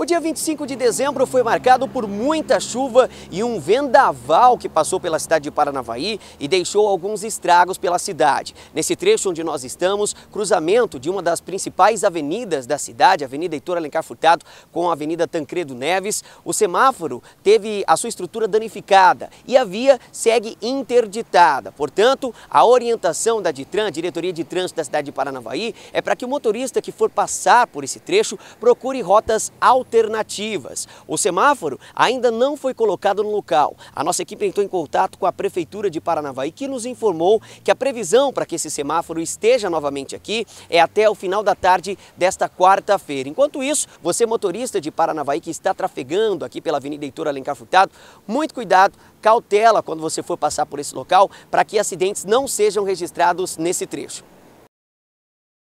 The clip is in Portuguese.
O dia 25 de dezembro foi marcado por muita chuva e um vendaval que passou pela cidade de Paranavaí e deixou alguns estragos pela cidade. Nesse trecho onde nós estamos, cruzamento de uma das principais avenidas da cidade, Avenida Heitor Alencar Furtado com a Avenida Tancredo Neves, o semáforo teve a sua estrutura danificada e a via segue interditada. Portanto, a orientação da DITRAN, Diretoria de Trânsito da cidade de Paranavaí, é para que o motorista que for passar por esse trecho procure rotas alternativas alternativas. O semáforo ainda não foi colocado no local. A nossa equipe entrou em contato com a Prefeitura de Paranavaí, que nos informou que a previsão para que esse semáforo esteja novamente aqui é até o final da tarde desta quarta-feira. Enquanto isso, você motorista de Paranavaí que está trafegando aqui pela Avenida Heitor Alencar Furtado, muito cuidado, cautela quando você for passar por esse local para que acidentes não sejam registrados nesse trecho.